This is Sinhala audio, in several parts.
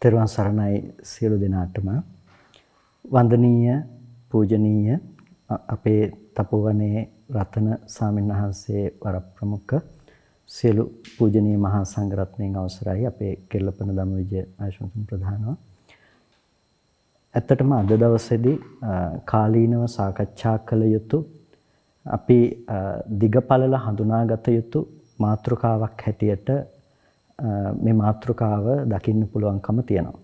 තෙරුවන් සරණයි සියලු දෙනාටම වන්දනීය පූජනීය අපේ තපෝවනේ රතන සාමින්හන්සේ වරප්‍රමුඛ සියලු පූජනීය මහා සංඝරත්නයන් අවසරයි අපේ කෙල්ලපන දමවිජය ආශිර්වාදම් ප්‍රදානවා ඇත්තටම අද දවසේදී කාලීනව සාකච්ඡා කළ යුතු අපි දිගපළල හඳුනාගත යුතු මාතෘකාවක් හැටියට මේ මාතෘකාව දකින්න පුළුවන්කම තියෙනවා.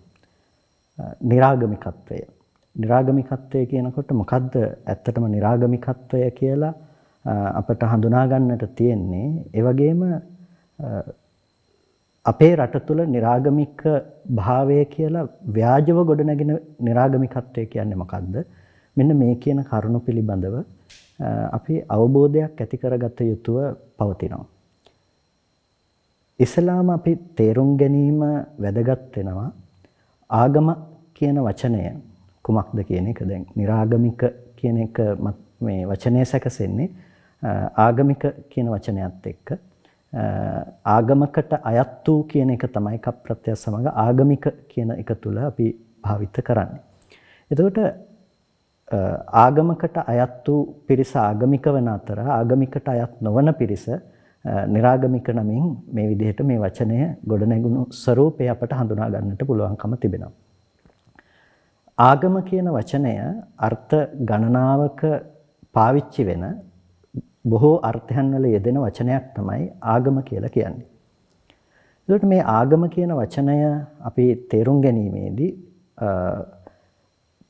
નિરાගමිකත්වය. નિરાගමිකත්වය කියනකොට මොකද්ද ඇත්තටම નિરાගමිකත්වය කියලා අපට හඳුනා ගන්නට තියෙන්නේ. ඒ වගේම අපේ රට තුළ નિરાගමික භාවය කියලා ව්‍යාජව ගොඩනැගෙන નિરાගමිකත්වය කියන්නේ මොකද්ද? මෙන්න මේ කියන කරුණු පිළිබඳව අපි අවබෝධයක් ඇති කරගත යුතුව පවතිනවා. ඉස්ලාම අපි තේරුම් ගැනීම වැදගත් වෙනවා ආගම කියන වචනය කුමක්ද කියන එක දැන් निराගමික කියන එක මේ වචනය සැකසෙන්නේ ආගමික කියන වචනයත් එක්ක ආගමකට අයත් වූ කියන එක තමයි කප්ප්‍රත්‍ය සමග ආගමික කියන එක තුල අපි භාවිත කරන්නේ. එතකොට ආගමකට අයත් වූ පිරිස ආගමික වන අතර ආගමිකට අයත් නොවන පිරිස નિરાගමික නමින් මේ විදිහට මේ වචනය ගොඩනැගුණු ස්වરૂපය අපට හඳුනා ගන්නට පුළුවන්කම තිබෙනවා. ආගම කියන වචනය අර්ථ ගණනාවක පාවිච්චි වෙන බොහෝ අර්ථයන් වල යෙදෙන වචනයක් තමයි ආගම කියලා කියන්නේ. ඒකට මේ ආගම කියන වචනය අපි තේරුම් ගැනීමේදී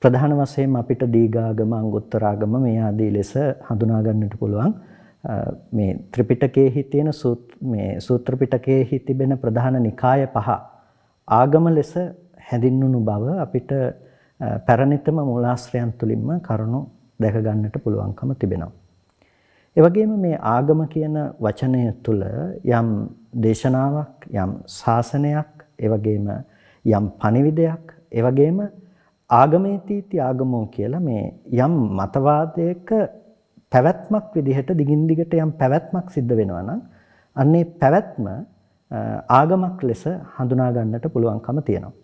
ප්‍රධාන වශයෙන් අපිට දීඝාගම අංගුත්තරාගම මේ ආදී ලෙස හඳුනා ගන්නට පුළුවන්. මේ ත්‍රිපිටකයේහි තියෙන මේ සූත්‍ර පිටකයේහි තිබෙන ප්‍රධාන නිකාය පහ ආගම ලෙස හැඳින්වුණු බව අපිට පැරණිතම මූලාශ්‍රයන් තුලින්ම කරුණු දැක ගන්නට පුළුවන්කම තිබෙනවා. ඒ වගේම මේ ආගම කියන වචනය තුල යම් දේශනාවක්, යම් ශාසනයක්, ඒ වගේම යම් පණිවිඩයක්, ඒ වගේම ආගමේතීති ආගමෝ කියලා මේ යම් මතවාදයක පැවැත්මක් විදිහට දිගින් දිගට යම් පැවැත්මක් සිද්ධ වෙනවා නම් අන්නේ පැවැත්ම ආගමක් ලෙස හඳුනා ගන්නට පුළුවන්කම තියෙනවා.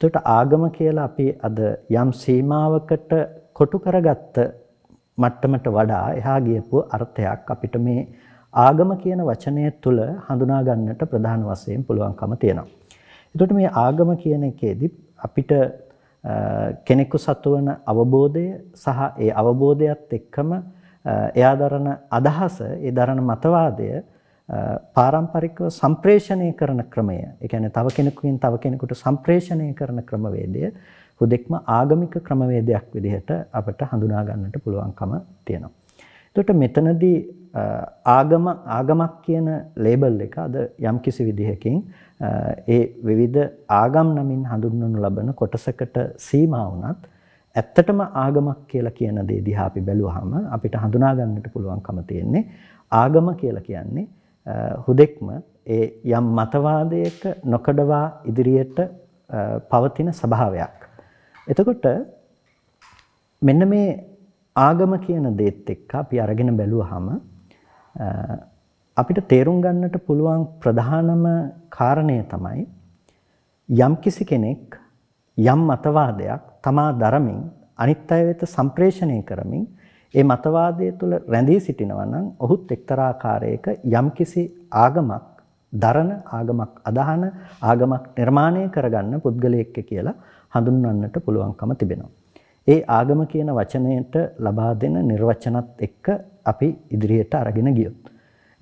එතකොට ආගම කියලා අපි අද යම් සීමාවකට කොටු කරගත්ත මට්ටමට වඩා එහා ගියපු අර්ථයක් අපිට මේ ආගම කියන වචනය තුළ හඳුනා ගන්නට ප්‍රධාන වශයෙන් පුළුවන්කම තියෙනවා. එතකොට මේ ආගම කියන එකේදී අපිට කෙනෙකු සතුවන අවබෝධය සහ ඒ අවබෝධයත් එක්කම එයා දරන අදහස, ඒ දරන මතවාදය පාරම්පරිකව සම්ප්‍රේෂණය කරන ක්‍රමය. ඒ කියන්නේ තව කෙනෙකුෙන් තව කෙනෙකුට සම්ප්‍රේෂණය කරන ක්‍රමවේදය හුදෙක්ම ආගමික ක්‍රමවේදයක් විදිහට අපිට හඳුනා ගන්නට පුළුවන්කම තියෙනවා. එතකොට මෙතනදී ආගම ආගමක් කියන ලේබල් එක අද යම්කිසි විදිහකින් ඒ විවිධ ආගම් නමින් හඳුන්වනු ලබන කොටසකට සීමා වුණත් ඇත්තටම ආගමක් කියලා කියන දේ දිහා අපි බැලුවහම අපිට හඳුනා ගන්නට පුළුවන්කම තියෙන්නේ ආගම කියලා කියන්නේ හුදෙක්ම ඒ යම් මතවාදයක නොකඩවා ඉදිරියට පවතින ස්වභාවයක්. එතකොට මෙන්න මේ ආගම කියන දේත් එක්ක අපි අරගෙන බැලුවහම අපිට තේරුම් ගන්නට පුළුවන් ප්‍රධානම කාරණය තමයි යම්කිසි කෙනෙක් යම් මතවාදයක් තමා දරමින් අනිත් අය වෙත සම්ප්‍රේෂණය කරමින් ඒ මතවාදය තුළ රැඳී සිටිනවා නම් ඔහුත් එක්තරා ආකාරයක යම්කිසි ආගමක් දරන ආගමක් අදහන ආගමක් නිර්මාණය කරගන්න පුද්ගලයෙක් කියලා හඳුන්වන්නට පුළුවන්කම තිබෙනවා. ඒ ආගම කියන වචනයට ලබා දෙන නිර්වචනත් එක්ක අපි ඉදිරියට අරගෙන ගියොත්.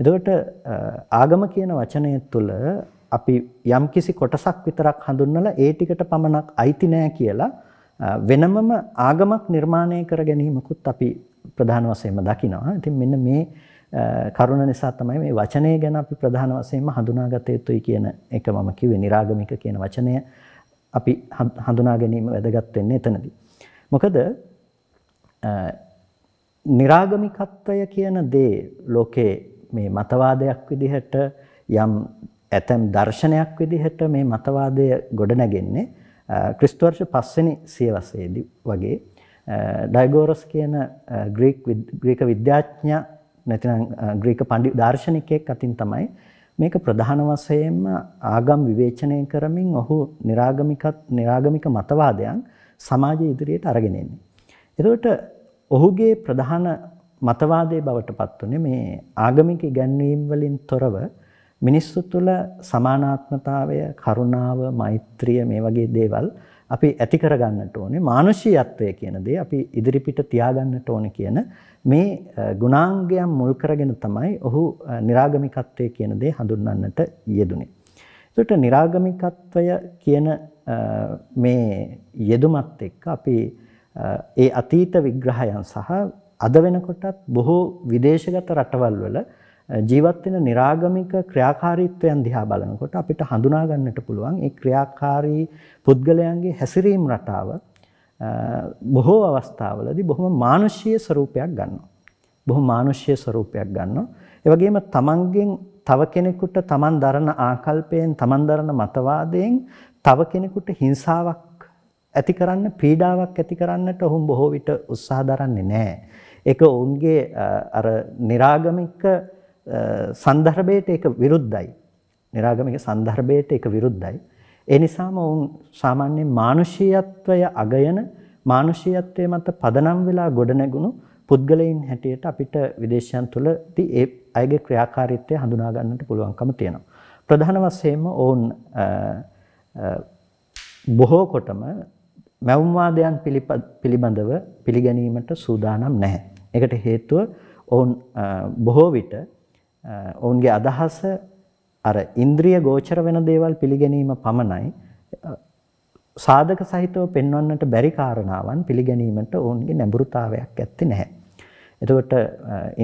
එතකොට ආගම කියන වචනය තුළ අපි යම්කිසි කොටසක් විතරක් හඳුන්වලා ඒ ටිකට පමණක් අයිති නෑ කියලා වෙනමම ආගමක් නිර්මාණය කර ගැනීමකුත් අපි ප්‍රධාන වශයෙන්ම දකිනවා. ඉතින් මෙන්න මේ කරුණ නිසා තමයි මේ වචනය ගැන අපි ප්‍රධාන වශයෙන්ම හඳුනාගත යුතුයි කියන එක මම කිව්වේ. निराගමික කියන වචනය අපි හඳුනා ගැනීම වැදගත් වෙන්නේ එතනදී. මොකද निराගමිකත්වය කියන දේ ලෝකේ මේ මතවාදයක් විදිහට යම් ඇතැම් දර්ශනයක් විදිහට මේ මතවාදය ගොඩනැගෙන්නේ ක්‍රිස්තු වර්ෂ 5 වෙනි සියවසේදී වගේ ඩයිගෝරස් කියන ග්‍රීක ග්‍රීක විද්‍යාඥයා නැතිනම් ග්‍රීක පඬි දාර්ශනිකයෙක් අතින් තමයි මේක ප්‍රධාන වශයෙන්ම ආගම් විවේචනය කරමින් ඔහු निराගමිකත් निराගමික මතවාදයන් සමාජය ඉදිරියට අරගෙන එන්නේ. එතකොට ඔහුගේ ප්‍රධාන මතවාදයේ බවට පත් උනේ මේ ආගමික ඉගැන්වීම් වලින් තොරව මිනිස්සු තුළ සමානාත්මතාවය, කරුණාව, මෛත්‍රිය මේ වගේ දේවල් අපි ඇති කරගන්නට ඕනේ. මානුෂීයත්වය කියන දේ අපි ඉදිරිපිට තියාගන්නට ඕනේ කියන මේ ගුණාංගයන් මුල් කරගෙන තමයි ඔහු निराගමිකත්වය කියන දේ හඳුන්වන්නට යෙදුනේ. ඒකට निराගමිකත්වය කියන මේ යෙදුමත් එක්ක අපි ඒ අතීත විග්‍රහයන් සහ අද වෙනකොටත් බොහෝ විදේශගත රටවල් වල ජීවත් වෙන निराගමික ක්‍රියාකාරීත්වයන් දිහා බලනකොට අපිට හඳුනා ගන්නට පුළුවන් ඒ ක්‍රියාකාරී පුද්ගලයන්ගේ හැසිරීම රටාව බොහෝ අවස්ථාවලදී බොහොම මානුෂීය ස්වරූපයක් ගන්නවා. බොහොම මානුෂීය ස්වරූපයක් ගන්නවා. ඒ වගේම තමන්ගෙන් තව කෙනෙකුට තමන් දරන ආකල්පයෙන් තමන් දරන මතවාදයෙන් තව කෙනෙකුට හිංසාවක් ඇති කරන්න පීඩාවක් ඇති කරන්නට ඔවුන් බොහෝ විට උත්සාහ දරන්නේ නැහැ. ඒක ඔවුන්ගේ අර निराගමික සන්දර්භයට ඒක විරුද්ධයි. නිරාගමික සන්දර්භයට ඒක විරුද්ධයි. ඒ නිසාම ඔවුන් සාමාන්‍යයෙන් මානුෂීයත්වය අගයන මානුෂීයත්වයේ මත පදනම් වෙලා ගොඩනැගුණු පුද්ගලයන් හැටියට අපිට විදේශයන් තුළදී ඒ අයගේ ක්‍රියාකාරීත්වය හඳුනා ගන්නට පුළුවන්කම තියෙනවා. ප්‍රධාන වශයෙන්ම ඔවුන් බොහෝ කොටම මැවුම්වාදයන් පිළිබඳව පිළිගැනීමට සූදානම් නැහැ. ඒකට හේතුව ඔවුන් බොහෝ විට ඔවුන්ගේ අදහස අර ඉන්ද්‍රිය ගෝචර වෙන දේවල් පිළිගැනීම පමණයි සාධක සහිතව පෙන්වන්නට බැරි කාරණාවන් පිළිගැනීමට ඔවුන්ගේ නැඹුරුතාවයක් ඇත්තේ නැහැ. එතකොට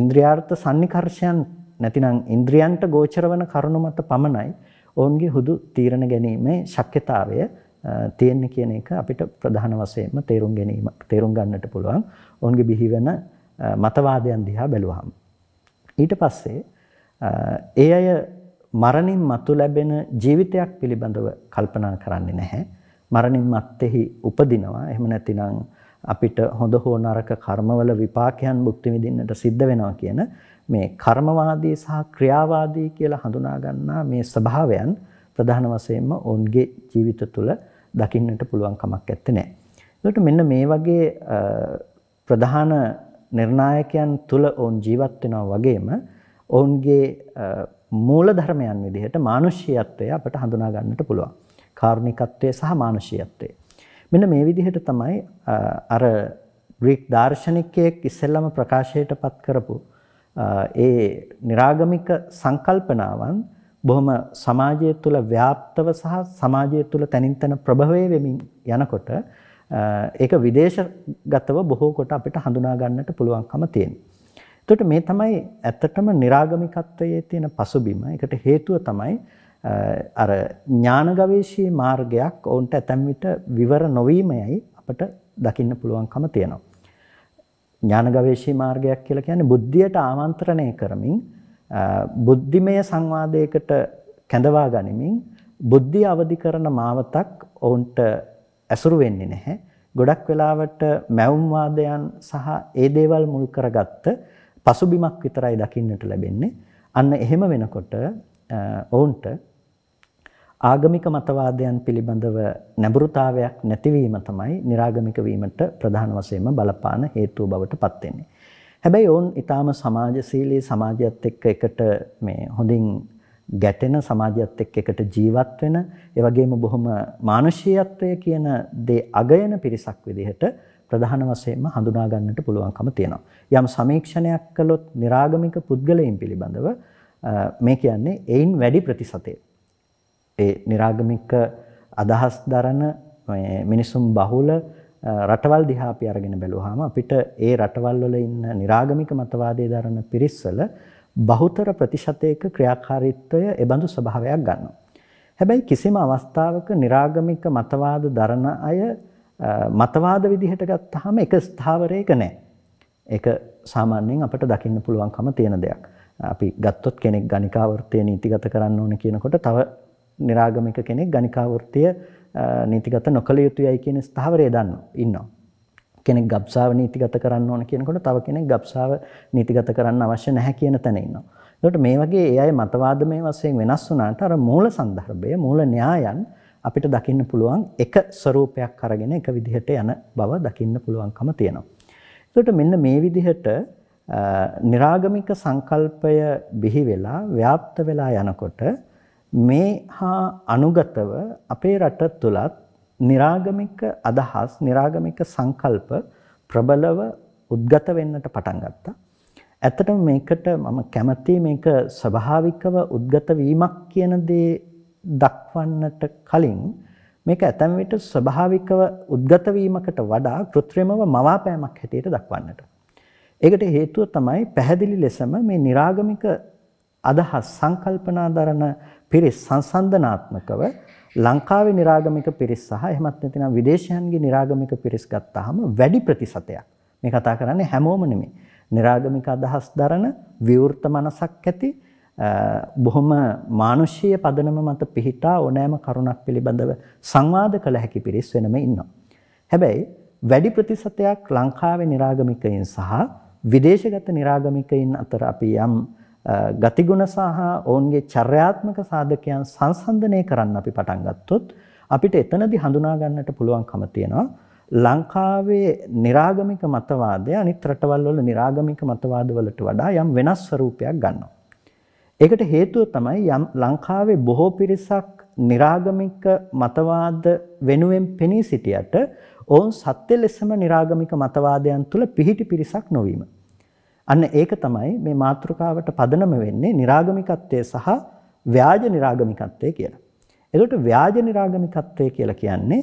ඉන්ද්‍රියාර්ථ sannikarshyan නැතිනම් ඉන්ද්‍රියන්ට ගෝචර වෙන කරුණු මත පමණයි ඔවුන්ගේ හුදු තීරණ ගැනීමේ ශක්්‍යතාවය තියෙන්නේ කියන එක අපිට ප්‍රධාන වශයෙන්ම තේරුම් ගැනීම තේරුම් ගන්නට පුළුවන්. ඔවුන්ගේ බිහිවන මතවාදයන් දිහා බැලුවහම. ඊට පස්සේ ඒ අය මරණින් මතු ලැබෙන ජීවිතයක් පිළිබඳව කල්පනා කරන්නේ නැහැ. මරණින් මත්තේහි උපදිනවා. එහෙම නැතිනම් අපිට හොඳ හෝ නරක කර්මවල විපාකයන් භුක්ති විඳින්නට සිද්ධ වෙනවා කියන මේ කර්මවාදී සහ ක්‍රියාවාදී කියලා හඳුනා ගන්නා මේ ස්වභාවයන් ප්‍රධාන වශයෙන්ම ඔවුන්ගේ ජීවිත තුළ දකින්නට පුළුවන් කමක් නැත්තේ. ඒකට මෙන්න මේ වගේ ප්‍රධාන නිර්ණායකයන් තුළ ඔවුන් ජීවත් වෙනවා වගේම ඔවුන්ගේ මූල ධර්මයන් විදිහට මානුෂ්‍යයත්වය අපට හඳුනා ගන්නට පුළුවන්. කාරුණිකත්වය සහ මානුෂ්‍යයත්වය. මෙන්න මේ විදිහට තමයි අර ග්‍රීක් දාර්ශනිකයෙක් ඉස්සෙල්ලම ප්‍රකාශයට පත් කරපු ඒ निराගමික සංකල්පනාවන් බොහොම සමාජය තුළ ව්‍යාප්තව සහ සමාජය තුළ තනින් තන ප්‍රභවය වෙමින් යනකොට ඒක විදේශගතව බොහෝ කොට අපිට හඳුනා ගන්නට පුළුවන්කම තියෙනවා. එතකොට මේ තමයි ඇත්තටම નિરાගමිකත්වයේ තියෙන පසුබිම. ඒකට හේතුව තමයි අර ඥාන ගවේෂී මාර්ගයක් ඔවුන්ට ඇතැම් විට විවර නොවීමයි අපට දකින්න පුළුවන්කම තියෙනවා. ඥාන ගවේෂී මාර්ගයක් කියලා කියන්නේ බුද්ධියට ආමන්ත්‍රණය කරමින් බුද්ධිමය සංවාදයකට කැඳවා ගනිමින් බුද්ධිය අවදි කරන මාවතක් ඔවුන්ට ඇසුරු වෙන්නේ නැහැ. ගොඩක් වෙලාවට මැවුම් වාදයන් සහ ඒ දේවල් මුල් කරගත්ත පසුබිමක් විතරයි දකින්නට ලැබෙන්නේ. අන්න එහෙම වෙනකොට ඔවුන්ට ආගමික මතවාදයන් පිළිබඳව නැඹුරුතාවයක් නැතිවීම තමයි निराගමික වීමට ප්‍රධාන වශයෙන්ම බලපාන හේතුව බවට පත් වෙන්නේ. හැබැයි ඔවුන් ඊටාම සමාජශීලී සමාජයත් එක්ක එකට මේ හොඳින් ගැටෙන සමාජයත් එක්ක එකට ජීවත් වෙන ඒ වගේම බොහොම මානුෂීයත්වය කියන දේ අගයන පිරිසක් විදිහට ප්‍රධාන වශයෙන්ම හඳුනා ගන්නට පුළුවන්කම තියෙනවා. යම් සමීක්ෂණයක් කළොත් निराගමික පුද්ගලයන් පිළිබඳව මේ කියන්නේ එයින් වැඩි ප්‍රතිශතය. ඒ निराගමික අදහස් දරන මිනිසුන් බහුල රටවල් දිහා අපි අරගෙන බැලුවාම අපිට ඒ රටවල් වල ඉන්න निराගමික මතවාදයේ දරන පිරිස්වල බහුතර ප්‍රතිශතයක ක්‍රියාකාරීත්වය එබඳු ස්වභාවයක් ගන්නවා. හැබැයි කිසිම අවස්ථාවක निराගමික මතවාද දරන අය මතවාද විදිහට ගත්තාම එක ස්ථාවරයක නෑ. ඒක සාමාන්‍යයෙන් අපට දකින්න පුළුවන්කම තියෙන දෙයක්. අපි ගත්තොත් කෙනෙක් ගණිකාවෘත්තය නීතිගත කරන්න ඕන කියනකොට තව નિરાගමික කෙනෙක් ගණිකාවෘත්තය නීතිගත නොකළ යුතුයයි කියන ස්ථාවරය දන්න ඉන්නවා. කෙනෙක් ගබ්සාව නීතිගත කරන්න ඕන කියනකොට තව කෙනෙක් ගබ්සාව නීතිගත කරන්න අවශ්‍ය නැහැ කියන තැන ඉන්නවා. එතකොට මේ වගේ ඒ අය මතවාදමය වශයෙන් වෙනස් වුණාට අර මූල સંદર્ભය මූල න්‍යායන් අපිට දකින්න පුළුවන් එක ස්වરૂපයක් අරගෙන එක විදිහට යන බව දකින්න පුළුවන්කම තියෙනවා. එතකොට මෙන්න මේ විදිහට નિરાගමික සංකල්පය බිහි වෙලා ව්‍යාප්ත වෙලා යනකොට මේ හා අනුගතව අපේ රට තුලත් નિરાගමික අදහස්, નિરાගමික සංකල්ප ප්‍රබලව උද්ගත වෙන්නට පටන් ගත්තා. ඇත්තටම මේකට මම කැමති මේක ස්වභාවිකව උද්ගත වීමක් කියන දේ දක්වන්නට කලින් මේක ඇතැම් විට ස්වභාවිකව උද්ගත වීමකට වඩා કૃත්‍රිමව මවාපෑමක් හැටියට දක්වන්නට. ඒකට හේතුව තමයි පැහැදිලි ලෙසම මේ निराගමික අදහස් සංකල්පනා දරන පිරිස් සංසන්දනාත්මකව ලංකාවේ निराගමික පිරිස් සහ එහෙමත් නැතිනම් විදේශයන්ගේ निराගමික පිරිස් ගත්තාම වැඩි ප්‍රතිශතයක්. මේ කතා කරන්නේ හැමෝම නෙමෙයි. निराගමික අදහස් දරන විවෘත මනසක් ඇති බොහොම මානුෂීය පදනම මත පිහිටා ඕනෑම කරුණක් පිළිබඳව සංවාද කළ හැකි පිරිස් වෙනම ඉන්නවා. හැබැයි වැඩි ප්‍රතිශතයක් ලංකාවේ નિરાගමිකයින් සහ විදේශගත નિરાගමිකයින් අතර අපි යම් ගතිගුණ සහ ඔවුන්ගේ චර්යාත්මක සාධකයන් සංසන්දනය කරන්න අපි පටන් ගත්තොත් අපිට එතනදී හඳුනා ගන්නට පුළුවන්කම තියෙනවා ලංකාවේ નિરાගමික මතවාදය අනිත් රටවල් වල નિરાගමික මතවාද වලට වඩා යම් වෙනස් ස්වරූපයක් ගන්නවා ඒකට හේතුව තමයි යම් ලංකාවේ බොහෝ පිරිසක් નિરાගමික මතවාද වෙනුවෙන් පෙනී සිටියට ඔවුන් සත්‍ය ලෙසම નિરાගමික මතවාදයන් තුළ පිහිටි පිරිසක් නොවීම. අන්න ඒක තමයි මේ මාතෘකාවට පදනම වෙන්නේ નિરાගමිකත්වය සහ ව්‍යාජ નિરાගමිකත්වය කියලා. එතකොට ව්‍යාජ નિરાගමිකත්වය කියලා කියන්නේ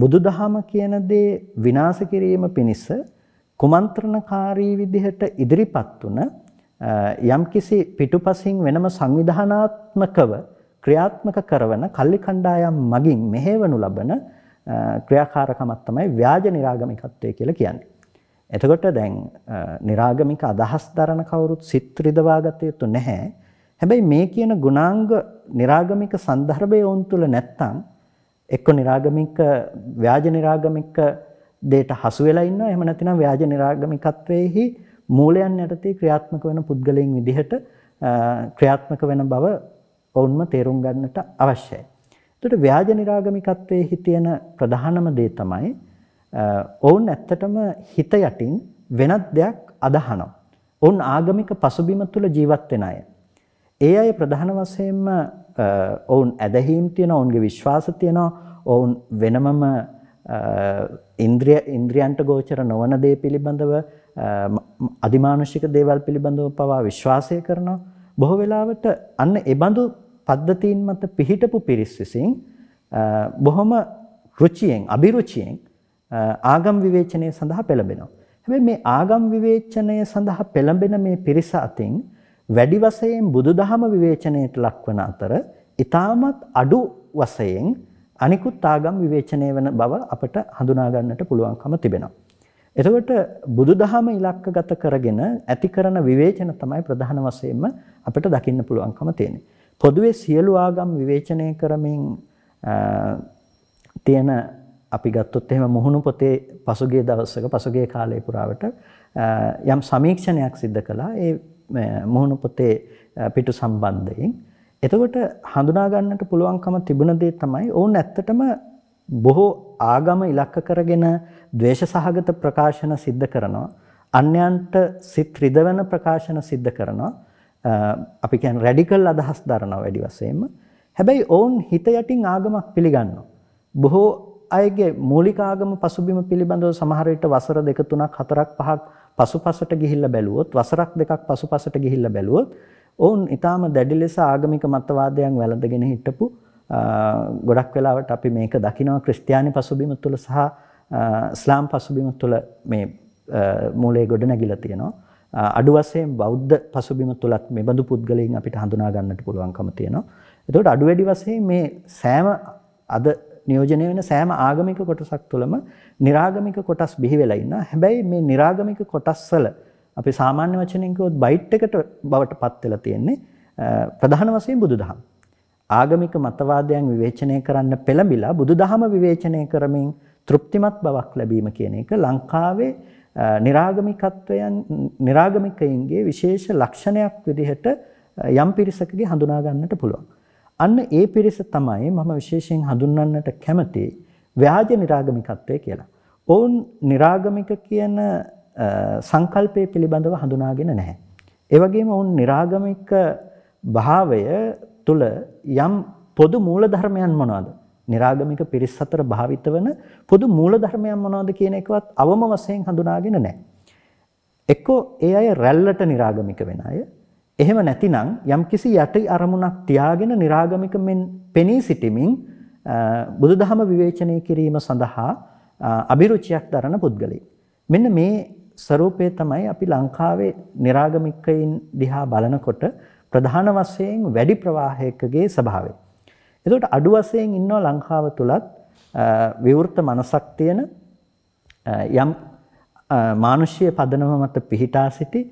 බුදුදහම කියන දේ විනාශ කිරීම පිණිස කුමන්ත්‍රණකාරී විදිහට ඉදිරිපත් වුණ යම්කිසි පිටුපසින් වෙනම සංවිධානාත්මකව ක්‍රියාත්මක කරවන කල්ලි කණ්ඩායම් මගින් මෙහෙවනු ලබන ක්‍රියාකාරකමක් තමයි ව්‍යාජ නිරාගමිකත්වය කියලා කියන්නේ. එතකොට දැන් නිරාගමික අදහස් දරන කවුරුත් සිත් රිදවා ගත යුතු නැහැ. හැබැයි මේ කියන ගුණාංග නිරාගමික සන්දර්භය වොන් තුල නැත්තම් එක්ක නිරාගමික ව්‍යාජ නිරාගමික දෙයට හසු වෙලා ඉන්නවා. එහෙම නැතිනම් ව්‍යාජ නිරාගමිකත්වයේහි මූලයන් යටතේ ක්‍රියාත්මක වෙන පුද්ගලයන් විදිහට ක්‍රියාත්මක වෙන බව ඔවුන්ම තේරුම් ගන්නට අවශ්‍යයි. එතකොට ව්‍යාජ නිරාගමිකත්වයේ හිතෙන ප්‍රධානම දේ තමයි ඔවුන් ඇත්තටම හිත යටින් වෙනත් දෙයක් අදහනවා. ඔවුන් ආගමික පසුබිම තුළ ජීවත් වෙන අය. ඒ අය ප්‍රධාන වශයෙන්ම ඔවුන් ඇදහිම් තියෙන ඔවුන්ගේ විශ්වාස තියෙනවා ඔවුන් වෙනමම ඉන්ද්‍රිය ඉන්ද්‍රියන්ට ගෝචර නොවන දේ පිළිබඳව අධිමානුෂික දේවල් පිළිබඳව පවා විශ්වාසය කරනවා. බොහෝ වෙලාවට අන්න ඒ බඳු පද්ධතීන් මත පිහිටපු පිරිස් විසින් බොහොම රුචියෙන් අභිරුචියෙන් ආගම් විවේචනය සඳහා පෙළඹෙනවා. හැබැයි මේ ආගම් විවේචනය සඳහා පෙළඹෙන මේ පිරිස අතින් වැඩි වශයෙන් බුදුදහම විවේචනයට ලක්වන අතර ඊටමත් අඩු වශයෙන් අනිකුත් ආගම් විවේචනය වෙන බව අපට හඳුනා ගන්නට පුළුවන්කම තිබෙනවා. එතකොට බුදුදහම ඉලක්කගත කරගෙන ඇති කරන විවේචන තමයි ප්‍රධාන වශයෙන්ම අපිට දකින්න පුළුවන්කම තියෙන්නේ. පොදුවේ සියලු ආගම් විවේචනය කරමින් තියෙන අපි ගත්තොත් එහෙම මුහුණු පොතේ පසුගිය දවස්වක පසුගිය කාලය පුරාවට යම් සමීක්ෂණයක් සිද්ධ කළා ඒ මුහුණු පොතේ පිටු සම්බන්ධයෙන්. එතකොට හඳුනා ගන්නට පුළුවන්කම තිබුණ දේ තමයි ඕන් ඇත්තටම බොහෝ ආගම ඉලක්ක කරගෙන ද්වේෂ සහගත ප්‍රකාශන සිද්ධ කරනවා. අන්‍යයන්ට සිත් රිදවන ප්‍රකාශන සිද්ධ කරනවා. අපි කියන්නේ රැඩිකල් අදහස් දරනවා වැඩි වශයෙන්ම. හැබැයි ඔවුන් හිත යටින් ආගමක් පිළිගන්නවා. බොහෝ අයගේ මූලික ආගම පසුබිම පිළිබඳව සමහර විට වසර දෙක තුනක් හතරක් පහක් පසුපසට ගිහිල්ලා බැලුවොත් වසරක් දෙකක් පසුපසට ගිහිල්ලා බැලුවොත් ඔවුන් ඊටාම දැඩි ලෙස ආගමික මතවාදයන් වැළඳගෙන හිටපු ගොඩක් වෙලාවට අපි මේක දකිනවා ක්‍රිස්තියානි පසුබිම තුළ සහ ස්ලාම් පසුබිම තුළ මේ මූලේ ගොඩ නැගිල තියෙනවා. අඩුවසේ බෞද්ධ පසුබිම තුළත් මේ බඳු පුද්ගලයින් අපිට හඳුනා ගන්නට පුළුවන්කම තියෙනවා. එතකොට අඩු වැඩි වශයෙන් මේ සෑම අද නියෝජනය වෙන සෑම ආගමික කොටසක් තුළම निराගමික කොටස් බිහි වෙලා ඉන්නවා. හැබැයි මේ निराගමික කොටස්වල අපි සාමාන්‍ය වචනෙන් කිව්වොත් බයිට් එකට බවට පත් වෙලා තියෙන්නේ ප්‍රධාන වශයෙන් බුදුදහම. ආගමික මතවාදයන් විවේචනය කරන්න පෙළඹිලා බුදුදහම විවේචනය කරමින් තෘප්තිමත් බවක් ලැබීම කියන එක ලංකාවේ નિરાගමිකත්වයන් નિરાගමිකයින්ගේ විශේෂ ලක්ෂණයක් විදිහට යම් පිරිසකගේ හඳුනා ගන්නට පුළුවන්. අන්න ඒ පිරිස තමයි මම විශේෂයෙන් හඳුන්වන්නට කැමති ව්‍යාජ નિરાගමිකත්වය කියලා. ඔවුන් નિરાගමික කියන සංකල්පය පිළිබඳව හඳුනාගෙන නැහැ. ඒ වගේම ඔවුන් નિરાගමික භාවය තුල යම් පොදු මූලධර්මයන් මොනවාද? නිරාගමික පිරිස් අතර භාවිත වන පොදු මූලධර්මයන් මොනවද කියන එකවත් අවම වශයෙන් හඳුනාගෙන නැහැ. එක්කෝ ඒ අය රැල්ලට නිරාගමික වෙන අය. එහෙම නැතිනම් යම්කිසි යටි අරමුණක් තියාගෙන නිරාගමික මෙන් පෙනී සිටමින් බුදුදහම විවේචනය කිරීම සඳහා අභිරුචියක් දරන පුද්ගලයෙක්. මෙන්න මේ ස්වરૂපය තමයි අපි ලංකාවේ નિરાගමිකයින් දිහා බලනකොට ප්‍රධාන වශයෙන් වැඩි ප්‍රවාහයකගේ ස්වභාවය. එතකොට අඩු වශයෙන් ඉන්නවා ලංකාව තුලත් විවෘත මනසක් තියෙන යම් මානුෂීය පදනම මත පිහිටා සිටි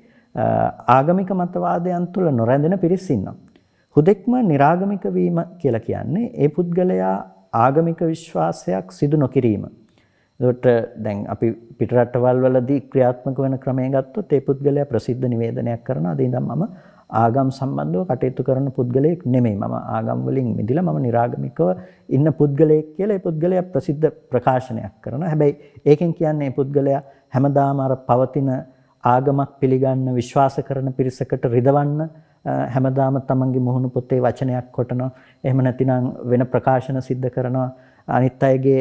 ආගමික මතවාදයන් තුල නොරැඳෙන පිරිස් ඉන්නවා. හුදෙක්ම निराගමික වීම කියලා කියන්නේ ඒ පුද්ගලයා ආගමික විශ්වාසයක් සිදු නොකිරීම. එතකොට දැන් අපි පිටරටවල් වලදී ක්‍රියාත්මක වෙන ක්‍රමය ගත්තොත් ඒ පුද්ගලයා ප්‍රසිද්ධ නිවේදනයක් කරනවා. අද ඉඳන් මම ආගම් සම්බන්ධව කටයුතු කරන පුද්ගලයෙක් නෙමෙයි. මම ආගම් වලින් මිදලා මම නිරාගමිකව ඉන්න පුද්ගලයෙක් කියලා ඒ පුද්ගලයා ප්‍රසිද්ධ ප්‍රකාශනයක් කරනවා. හැබැයි ඒකෙන් කියන්නේ පුද්ගලයා හැමදාම අර පවතින ආගමක් පිළිගන්න විශ්වාස කරන පිරිසකට රිදවන්න හැමදාම තමන්ගේ මුහුණු පොතේ වචනයක් කොටනවා. එහෙම නැතිනම් වෙන ප්‍රකාශන සිද්ධ කරනවා. අනිත් අයගේ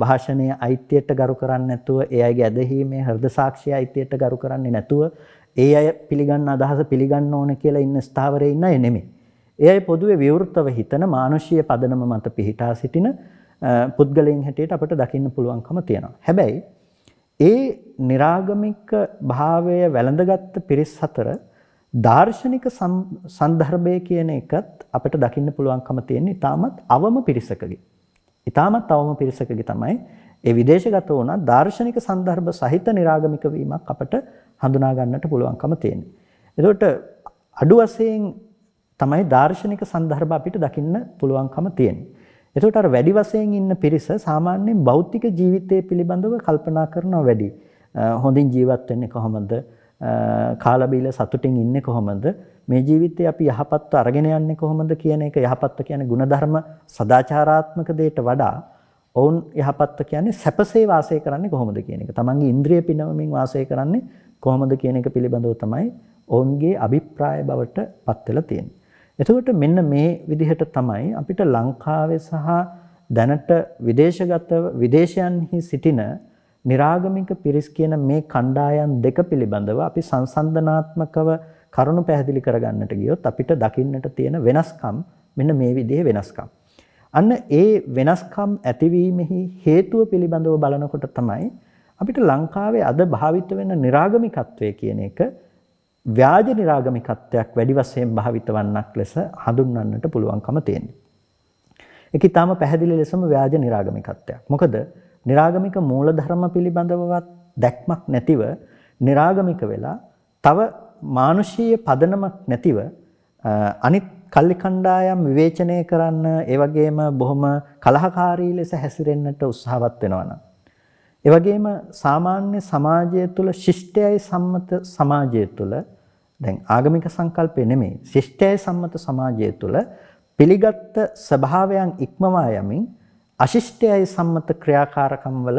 භාෂණය අයිතියට ගරු කරන්නේ නැතුව ඒ අයගේ ඇදහිීමේ හෘද සාක්ෂිය අයිතියට ගරු කරන්නේ නැතුව ඒ අය පිළිගන්න අදහස පිළිගන්න ඕන කියලා ඉන්න ස්ථාවරය ඉන්න අය නෙමෙයි. ඒ අය පොදුවේ විවෘතව හිතන මානුෂීය පදනම මත පිහිටා සිටින පුද්ගලයන් හැටියට අපට දකින්න පුළුවන්කම තියෙනවා. හැබැයි ඒ નિરાගමික භාවය වැළඳගත් පිරිස් අතර දාර්ශනික සන්දර්භය කියන එකත් අපිට දකින්න පුළුවන්කම තියෙන ඉතාමත් අවම පිරිසකගේ. ඉතාමත් අවම පිරිසකගේ තමයි ඒ විදේශගත වුණා දාර්ශනික සන්දර්භ සහිත નિરાගමික වීමක් අපට හඳුනා ගන්නට පුළුවන්කම තියෙනවා. එතකොට අඩු වශයෙන් තමයි දාර්ශනික සන්දර්භ අපිට දකින්න පුළුවන්කම තියෙන්නේ. එතකොට අර වැඩි වශයෙන් ඉන්න පිරිස සාමාන්‍යයෙන් භෞතික ජීවිතය පිළිබඳව කල්පනා කරනවා වැඩි. හොඳින් ජීවත් වෙන්නේ කොහොමද? කාලා බීලා සතුටින් ඉන්නේ කොහොමද? මේ ජීවිතේ අපි යහපත්ව අරගෙන යන්නේ කොහොමද කියන එක යහපත්ව කියන්නේ ಗುಣධර්ම සදාචාරාත්මක දෙයට වඩා ඔවුන් යහපත්ව කියන්නේ සැපසේ වාසය කරන්නේ කොහොමද කියන එක. තමන්ගේ ඉන්ද්‍රිය පිනවමින් වාසය කරන්නේ කොහොමද කියන එක පිළිබඳව තමයි ඔවුන්ගේ අභිප්‍රාය බවට පත් වෙලා තියෙන්නේ. එතකොට මෙන්න මේ විදිහට තමයි අපිට ලංකාවේ සහ දැනට විදේශගත විදේශයන්හි සිටින निराගමික පිරිස් කියන මේ කණ්ඩායම් දෙක පිළිබඳව අපි සංසන්දනාත්මකව කරුණු පැහැදිලි කරගන්නට ගියොත් අපිට දකින්නට තියෙන වෙනස්කම් මෙන්න මේ විදිහේ වෙනස්කම්. අන්න ඒ වෙනස්කම් ඇතිවීමෙහි හේතුව පිළිබඳව බලනකොට තමයි අපිට ලංකාවේ අද භාවිත වෙන નિરાගමිකත්වය කියන එක ව්‍යාජ નિરાගමිකත්වයක් වැඩි වශයෙන් භාවිත වන්නක් ලෙස හඳුන්වන්නට පුළුවන්කම තියෙනවා. ඒක ඊටාම පැහැදිලි ලෙසම ව්‍යාජ નિરાගමිකත්වයක්. මොකද નિરાගමික මූලධර්ම පිළිබඳවවත් දැක්මක් නැතිව નિરાගමික වෙලා තව මානුෂීය පදනමක් නැතිව අනිත් කල්ලි කණ්ඩායම් විවේචනය කරන්න ඒ වගේම බොහොම කලහකාරී ලෙස හැසිරෙන්නට උත්සාහවත් වෙනවා ඒ වගේම සාමාන්‍ය සමාජය තුළ ශිෂ්ටයයි සම්මත සමාජය තුළ දැන් ආගමික සංකල්පය නෙමෙයි ශිෂ්ටයයි සම්මත සමාජය තුළ පිළිගත් ස්වභාවයන් ඉක්මවා යමින් අශිෂ්ටයයි සම්මත ක්‍රියාකාරකම් වල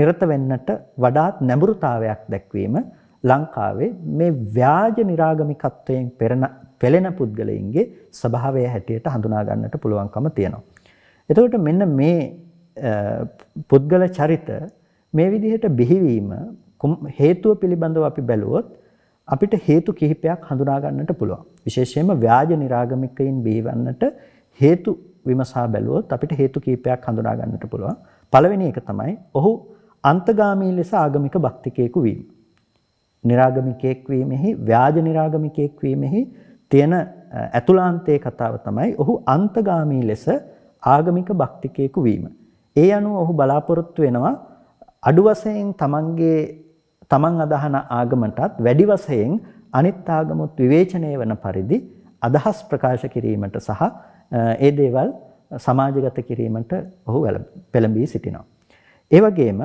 නිරත වෙන්නට වඩාත් නැඹුරුතාවයක් දැක්වීම ලංකාවේ මේ ව්‍යාජ නිරාගමිකත්වයෙන් පෙළෙන පුද්ගලයින්ගේ ස්වභාවය හැටියට හඳුනා ගන්නට පුළුවන්කම තියෙනවා. එතකොට මෙන්න මේ පුද්ගල චරිත මේ විදිහට බිහිවීම හේතුව පිළිබඳව අපි බැලුවොත් අපිට හේතු කිහිපයක් හඳුනා ගන්නට පුළුවන්. විශේෂයෙන්ම ව්‍යාජ නිරාගමිකයින් බිහිවන්නට හේතු විමසා බැලුවොත් අපිට හේතු කිහිපයක් හඳුනා ගන්නට පුළුවන්. පළවෙනි එක තමයි ඔහු අන්තගාමී ලෙස ආගමික භක්තිකයෙකු වීම. නිරාගමිකයෙක් වීමෙහි ව්‍යාජ නිරාගමිකයෙක් වීමෙහි තියෙන ඇතුලාන්තයේ කතාව තමයි ඔහු අන්තගාමී ලෙස ආගමික භක්තිකයෙකු වීම. ඒ අනුව ඔහු බලාපොරොත්තු වෙනවා අඩු වශයෙන් තමන්ගේ තමන් අදහන ආගමටත් වැඩි වශයෙන් අනිත් ආගමුත් විවේචනය වන පරිදි අදහස් ප්‍රකාශ කිරීමට සහ ඒ දේවල් සමාජගත කිරීමට ඔහු පෙළඹී සිටිනවා. ඒ වගේම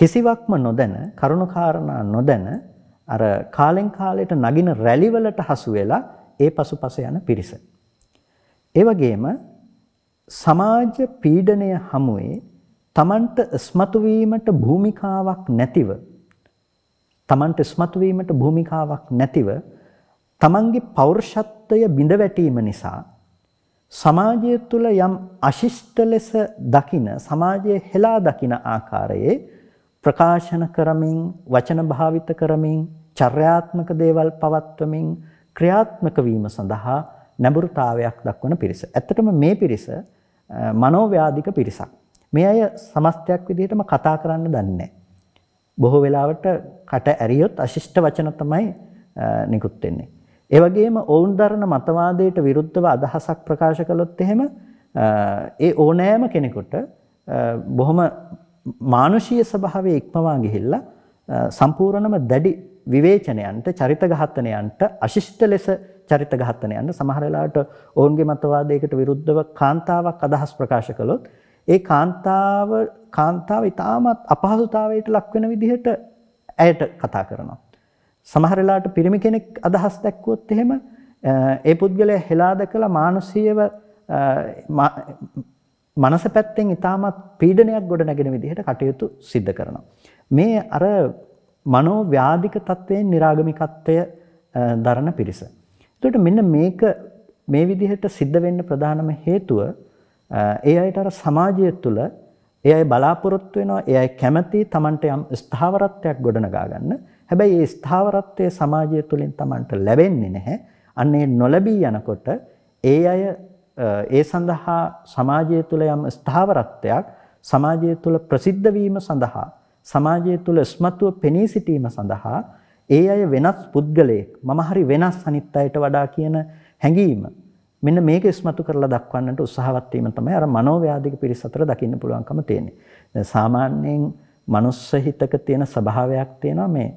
කිසිවක්ම නොදැන කරුණාකාරණා නොදැන අර කාලෙන් කාලයට නගින රැලිවලට හසු වෙලා ඒ පසුපස යන පිරිස. ඒ වගේම සමාජ පීඩනය හමුවේ තමන්ට ස්මතු වීමට භූමිකාවක් නැතිව තමන්ට ස්මතු වීමට භූමිකාවක් නැතිව තමන්ගේ පෞරුෂත්වය බිඳ වැටීම නිසා සමාජය තුළ යම් අශිෂ්ට ලෙස දකින සමාජයේ හෙලා දකින ආකාරයේ ප්‍රකාශන කරමින් වචන භාවිත කරමින් චර්යාත්මක දේවල් පවත්වමින් ක්‍රියාත්මක වීම සඳහා නැඹුරුතාවයක් දක්වන පිරිස. ඇත්තටම මේ පිරිස මනෝව්‍යාධික පිරිසක්. මේ අය සමස්තයක් විදිහටම කතා කරන්න දන්නේ බොහෝ වෙලාවට කට ඇරියොත් අශිෂ්ට වචන තමයි නිකුත් වෙන්නේ. ඒ වගේම ඔවුන් දරන මතවාදයට විරුද්ධව අදහසක් ප්‍රකාශ කළොත් එහෙම ඒ ඕනෑම කෙනෙකුට බොහොම මානුෂීය ස්වභාවය ඉක්මවා ගිහිල්ලා සම්පූර්ණම දැඩි විවේචනයන්ට චරිත ඝාතනයන්ට අශිෂ්ට ලෙස චරිත ඝාතනයන්ට සමහර වෙලාවට ඔවුන්ගේ මතවාදයකට විරුද්ධව කාන්තාවක් අදහස් ප්‍රකාශ කළොත් ඒ කාන්තාව කාන්තාව ඊටමත් අපහසුතාවයට ලක් වෙන විදිහට ඇයට කතා කරනවා. සමහර වෙලාවට පිරිමි කෙනෙක් අදහස් දැක්වුවොත් එහෙම ඒ පුද්ගලයා හෙලා දැකලා මානසිකව මනස පැත්තෙන් ඊටමත් පීඩනයක් ගොඩනගෙන විදිහට කටයුතු සිද්ධ කරනවා. මේ අර මනෝ ව්‍යාධික තත්ත්වයෙන් නිරාගමිකත්වය දරන පිරිස. එතකොට මෙන්න මේක මේ විදිහට සිද්ධ වෙන්න ප්‍රධානම හේතුව ඒ අයට අර සමාජය තුළ ඒ අය බලාපොරොත්තු වෙනවා ඒ අය කැමති Tamanට යම් ස්ථාවරත්වයක් ගොඩනගා ගන්න. හැබැයි ඒ ස්ථාවරත්වය සමාජය තුළින් Tamanට ලැබෙන්නේ නැහැ. අන්න ඒ නොලැබී යනකොට ඒ අය ඒ සඳහා සමාජය තුළ යම් ස්ථාවරත්වයක් සමාජය තුළ ප්‍රසිද්ධ වීම සඳහා සමාජය තුළ ස්මත්ව පෙනී සිටීම සඳහා ඒ අය වෙනස් පුද්ගලයෙක් මම හරි වෙනස් අනිත් අයට වඩා කියන හැඟීම මෙන්න මේක ඉස්මතු කරලා දක්වන්නට උත්සාහවත් වීම තමයි අර මනෝව්‍යාධික පිරිස අතර දකින්න පුළුවන්කම තියෙන්නේ. දැන් සාමාන්‍යයෙන් මනුස්ස හිතක තියෙන ස්වභාවයක් තියෙනවා මේ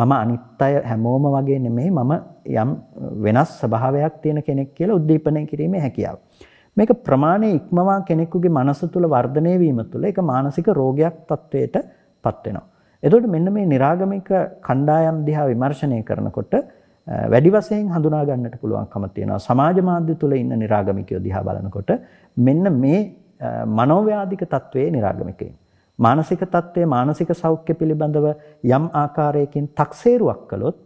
මම අනිත් අය හැමෝම වගේ නෙමෙයි මම යම් වෙනස් ස්වභාවයක් තියෙන කෙනෙක් කියලා උද්දීපනය කිරීමේ හැකියාව. මේක ප්‍රමාණය ඉක්මවා කෙනෙකුගේ මනස තුල වර්ධනය වීම තුළ ඒක මානසික රෝගයක් තත්වයට පත් වෙනවා. එතකොට මෙන්න මේ निराගමික කණ්ඩායම් දිහා විමර්ශනය කරනකොට වැඩි වශයෙන් හඳුනා ගන්නට පුළුවන්කම තියෙනවා සමාජ මාධ්‍ය තුල ඉන්න निराගමිකයෝ දිහා බලනකොට මෙන්න මේ මනෝව්‍යාධික తත්වයේ निराගමිකයින් මානසික తත්වයේ මානසික සෞඛ්‍ය පිළිබඳව යම් ආකාරයකින් තක්සේරුවක් කළොත්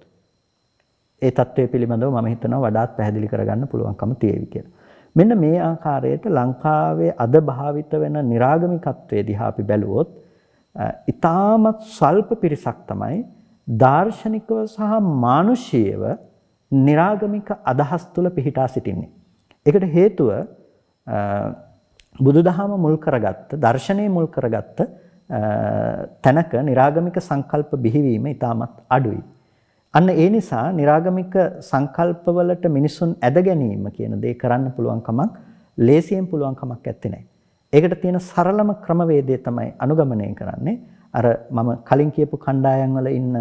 ඒ తත්වයේ පිළිබඳව මම හිතනවා වඩාත් පැහැදිලි කරගන්න පුළුවන්කම තියෙවි කියලා. මෙන්න මේ ආකාරයට ලංකාවේ අද භාවිත වෙන निराගමිකත්වයේ දිහා අපි බැලුවොත් ඉතාමත් සල්ප පිරිසක් තමයි දාර්ශනිකව සහ මානුෂීයව નિરાගමික අදහස් තුල පිහිටා සිටින්නේ. ඒකට හේතුව බුදුදහම මුල් කරගත්ත, දර්ශනය මුල් කරගත්ත තැනක નિરાගමික සංකල්ප බිහිවීම ඉතාමත් අඩුයි. අන්න ඒ නිසා નિરાගමික සංකල්පවලට මිනිසුන් ඇද ගැනීම කියන දේ කරන්න පුළුවන් කමක්, ලේසියෙන් පුළුවන් කමක් නැත්තේ. ඒකට තියෙන සරලම ක්‍රමවේදය තමයි අනුගමනය කරන්නේ. අර මම කලින් කියපු කණ්ඩායම් වල ඉන්න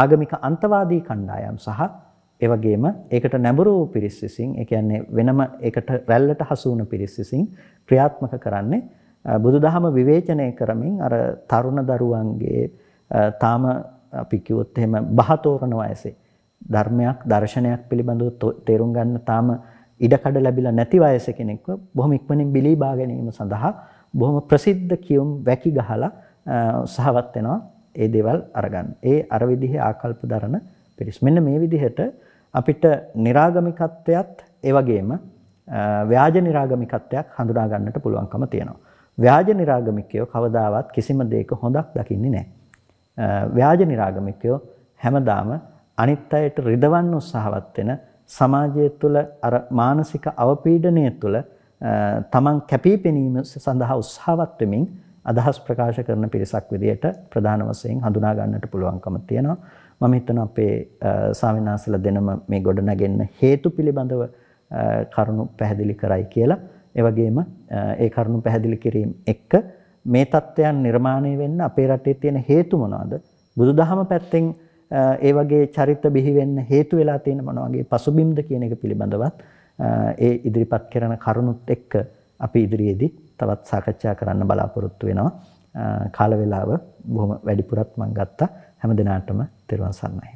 ආගමික අන්තවාදී කණ්ඩායම් සහ ඒ වගේම ඒකට නැඹුරු වූ පිරිස් විසින්, ඒ කියන්නේ වෙනම ඒකට රැල්ලට හසු වුණු පිරිස් විසින් ක්‍රියාත්මක කරන්නේ බුදුදහම විවේචනය කරමින් අර තරුණ දරුවන්ගේ තාම අපි කිව්වොත් එහෙම බහතෝරන වයසේ ධර්මයක් දර්ශනයක් පිළිබඳව තේරුම් ගන්න තාම ඉඩකඩ ලැබිලා නැති වයස කෙනෙක්ව බොහොම ඉක්මනින් බිලී බා ගැනීම සඳහා බොහොම ප්‍රසිද්ධ කියුම් වැකි ගහලා උත්සාහවත් වෙනවා ඒ දේවල් අරගන්න. ඒ අර විදිහේ ආකල්ප දරන පිරිස්. මෙන්න මේ විදිහට අපිට निराගමිකත්වයත් ඒ වගේම ව්‍යාජ निराගමිකත්වයක් හඳුනා ගන්නට පුළුවන්කම තියෙනවා. ව්‍යාජ निराගමිකයෝ කවදාවත් කිසිම දෙයක හොඳක් දකින්නේ නැහැ. ව්‍යාජ निराගමිකයෝ හැමදාම අනිත් අයට රිදවන්න උත්සාහවත් වෙන සමාජය තුළ අර මානසික අවපීඩනය තුළ තමන් කැපීපෙනීම සඳහා උත්සාහවත් වෙමින් අදහස් ප්‍රකාශ කරන පිරිසක් විදිහට ප්‍රධාන වශයෙන් හඳුනා ගන්නට පුළුවන්කම තියෙනවා. මම හිතනවා අපේ සාමිනාසල දෙනම මේ ගොඩනගෙන්න හේතු පිළිබඳව කරුණු පැහැදිලි කරයි කියලා. ඒ වගේම ඒ කරුණු පැහැදිලි කිරීම එක්ක මේ தත්ත්වයන් නිර්මාණය වෙන්න අපේ රටේ තියෙන හේතු මොනවාද? බුදුදහම පැත්තෙන් ඒ වගේ චරිත බිහිවෙන්න හේතු වෙලා තියෙන මොන වගේ පසුබිම්ද කියන එක පිළිබඳවත් ඒ ඉදිරිපත් කරන කරුණුත් එක්ක අපි ඉදිරියේදී තවත් සාකච්ඡා කරන්න බලාපොරොත්තු වෙනවා. කාල වේලාව බොහොම වැඩිපුරත් මම ගත්තා. හැම දිනාටම තෙරුවන් සරණයි.